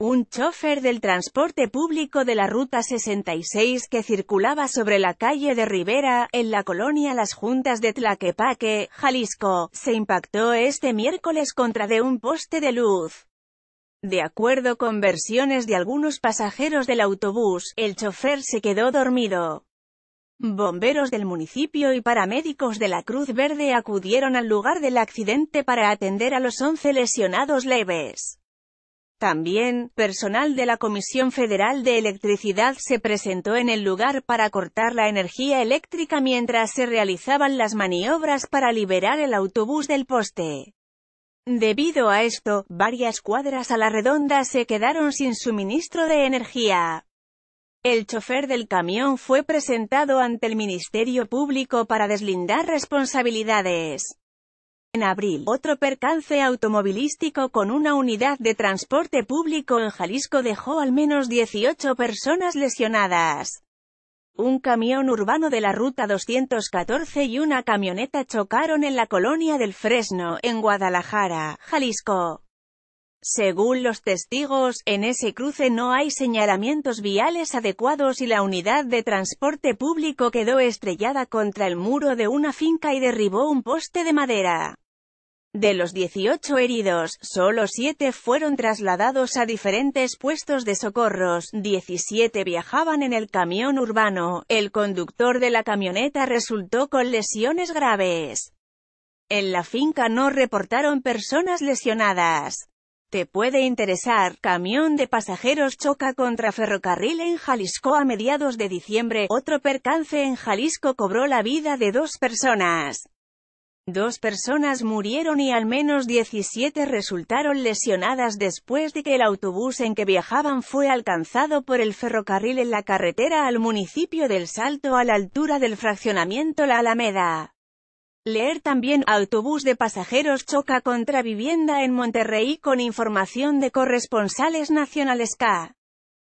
Un chofer del transporte público de la Ruta 66 que circulaba sobre la calle de Rivera, en la colonia Las Juntas de Tlaquepaque, Jalisco, se impactó este miércoles contra de un poste de luz. De acuerdo con versiones de algunos pasajeros del autobús, el chofer se quedó dormido. Bomberos del municipio y paramédicos de la Cruz Verde acudieron al lugar del accidente para atender a los 11 lesionados leves. También, personal de la Comisión Federal de Electricidad se presentó en el lugar para cortar la energía eléctrica mientras se realizaban las maniobras para liberar el autobús del poste. Debido a esto, varias cuadras a la redonda se quedaron sin suministro de energía. El chofer del camión fue presentado ante el Ministerio Público para deslindar responsabilidades. En abril, otro percance automovilístico con una unidad de transporte público en Jalisco dejó al menos 18 personas lesionadas. Un camión urbano de la Ruta 214 y una camioneta chocaron en la colonia del Fresno, en Guadalajara, Jalisco. Según los testigos, en ese cruce no hay señalamientos viales adecuados y la unidad de transporte público quedó estrellada contra el muro de una finca y derribó un poste de madera. De los 18 heridos, solo 7 fueron trasladados a diferentes puestos de socorros, 17 viajaban en el camión urbano, el conductor de la camioneta resultó con lesiones graves. En la finca no reportaron personas lesionadas. Te puede interesar, camión de pasajeros choca contra ferrocarril en Jalisco a mediados de diciembre, otro percance en Jalisco cobró la vida de dos personas. Dos personas murieron y al menos 17 resultaron lesionadas después de que el autobús en que viajaban fue alcanzado por el ferrocarril en la carretera al municipio del Salto a la altura del fraccionamiento La Alameda. Leer también, autobús de pasajeros choca contra vivienda en Monterrey con información de corresponsales nacionales K.